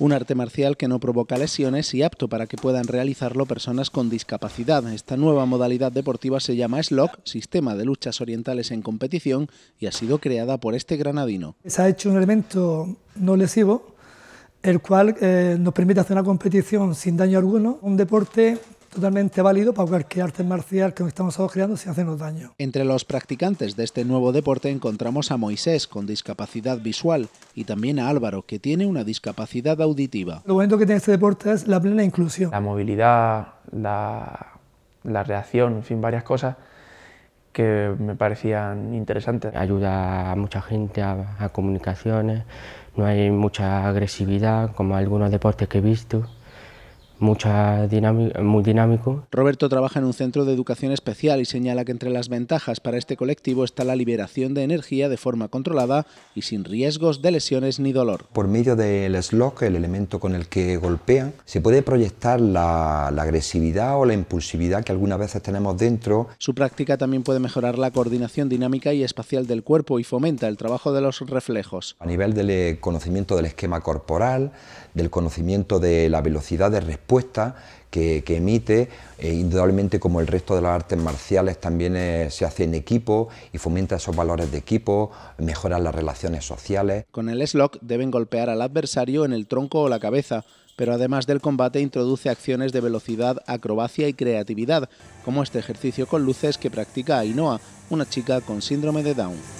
Un arte marcial que no provoca lesiones y apto para que puedan realizarlo personas con discapacidad. Esta nueva modalidad deportiva se llama SLOC, Sistema de Luchas Orientales en Competición, y ha sido creada por este granadino. Se ha hecho un elemento no lesivo, el cual eh, nos permite hacer una competición sin daño alguno, un deporte totalmente válido para cualquier arte marcial que estamos creando si hace daño. Entre los practicantes de este nuevo deporte encontramos a Moisés con discapacidad visual y también a Álvaro que tiene una discapacidad auditiva. Lo bueno que tiene este deporte es la plena inclusión. La movilidad, la, la reacción, en fin, varias cosas que me parecían interesantes. Ayuda a mucha gente a comunicaciones, no hay mucha agresividad como algunos deportes que he visto mucha muy dinámico. Roberto trabaja en un centro de educación especial y señala que entre las ventajas para este colectivo está la liberación de energía de forma controlada y sin riesgos de lesiones ni dolor. Por medio del slog, el elemento con el que golpean, se puede proyectar la, la agresividad o la impulsividad que algunas veces tenemos dentro. Su práctica también puede mejorar la coordinación dinámica y espacial del cuerpo y fomenta el trabajo de los reflejos. A nivel del conocimiento del esquema corporal, del conocimiento de la velocidad de respuesta, que, emite, eh, indudablemente como el resto de las artes marciales también eh, se hace en equipo y fomenta esos valores de equipo, mejora las relaciones sociales. Con el SLOC deben golpear al adversario en el tronco o la cabeza, pero además del combate introduce acciones de velocidad, acrobacia y creatividad, como este ejercicio con luces que practica Ainoa, una chica con síndrome de Down.